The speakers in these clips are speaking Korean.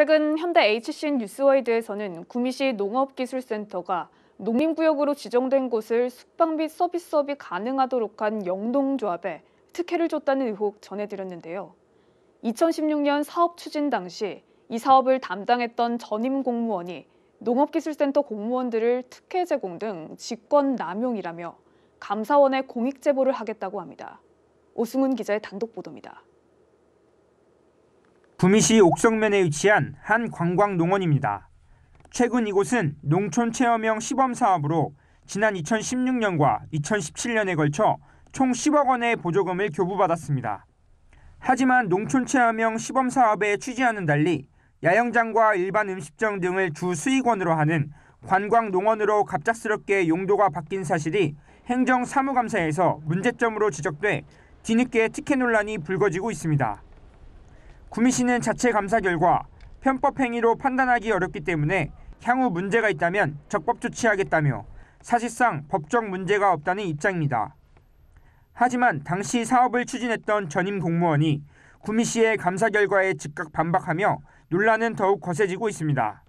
최근 현대 HC 뉴스와이드에서는 구미시 농업기술센터가 농림구역으로 지정된 곳을 숙박 및 서비스업이 가능하도록 한 영농조합에 특혜를 줬다는 의혹 전해드렸는데요. 2016년 사업 추진 당시 이 사업을 담당했던 전임 공무원이 농업기술센터 공무원들을 특혜 제공 등 직권 남용이라며 감사원에 공익 제보를 하겠다고 합니다. 오승훈 기자의 단독 보도입니다. 구미시 옥성면에 위치한 한 관광농원입니다. 최근 이곳은 농촌 체험형 시범 사업으로 지난 2016년과 2017년에 걸쳐 총 10억 원의 보조금을 교부받았습니다. 하지만 농촌 체험형 시범 사업의 취지와는 달리 야영장과 일반 음식점 등을 주 수익원으로 하는 관광 농원으로 갑작스럽게 용도가 바뀐 사실이 행정사무감사에서 문제점으로 지적돼 뒤늦게 특혜 논란이 불거지고 있습니다. 구미시는 자체 감사 결과 편법 행위로 판단하기 어렵기 때문에 향후 문제가 있다면 적법 조치하겠다며 사실상 법적 문제가 없다는 입장입니다. 하지만 당시 사업을 추진했던 전임 공무원이 구미 씨의 감사 결과에 즉각 반박하며 논란은 더욱 거세지고 있습니다.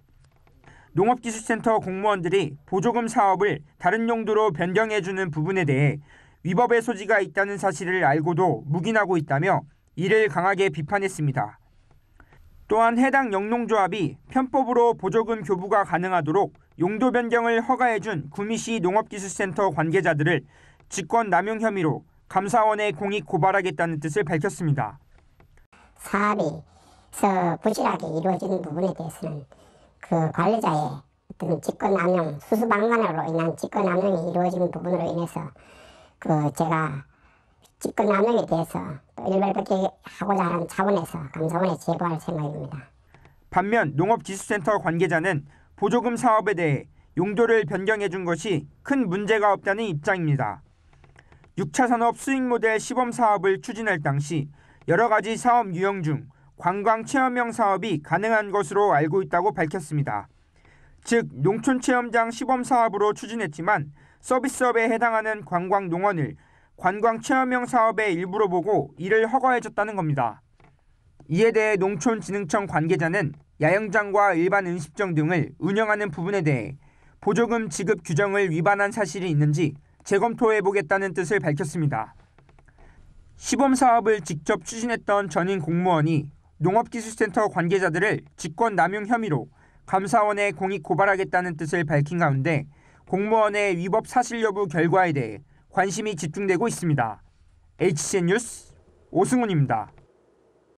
농업기술센터 공무원들이 보조금 사업을 다른 용도로 변경해주는 부분에 대해 위법의 소지가 있다는 사실을 알고도 묵인하고 있다며 이를 강하게 비판했습니다. 또한 해당 영농조합이 편법으로 보조금 교부가 가능하도록 용도 변경을 허가해준 구미시 농업기술센터 관계자들을 직권 남용 혐의로 감사원에 공익 고발하겠다는 뜻을 밝혔습니다. 사업이서 부실하게 이루어진 부분에 대해서는 그 관리자의 어떤 직권 남용, 수수방관으로 인한 직권 남용이 이루어진 부분으로 인해서 그 제가 집권 남용에 대해서 또 일벌백계 하고자 하는 차원에서 감사원에 제보할 생각입니다. 반면 농업기술센터 관계자는 보조금 사업에 대해 용도를 변경해 준 것이 큰 문제가 없다는 입장입니다. 6차 산업 수익 모델 시범 사업을 추진할 당시 여러 가지 사업 유형 중 관광 체험형 사업이 가능한 것으로 알고 있다고 밝혔습니다. 즉 농촌 체험장 시범 사업으로 추진했지만 서비스업에 해당하는 관광 농원을 관광 체험형 사업의 일부로 보고 이를 허가해줬다는 겁니다. 이에 대해 농촌진흥청 관계자는 야영장과 일반 음식점 등을 운영하는 부분에 대해 보조금 지급 규정을 위반한 사실이 있는지 재검토해보겠다는 뜻을 밝혔습니다. 시범 사업을 직접 추진했던 전인 공무원이 농업기술센터 관계자들을 직권 남용 혐의로 감사원에 공익 고발하겠다는 뜻을 밝힌 가운데 공무원의 위법 사실 여부 결과에 대해 관심이 집중되고 있습니다. h c 뉴스 오승훈입니다.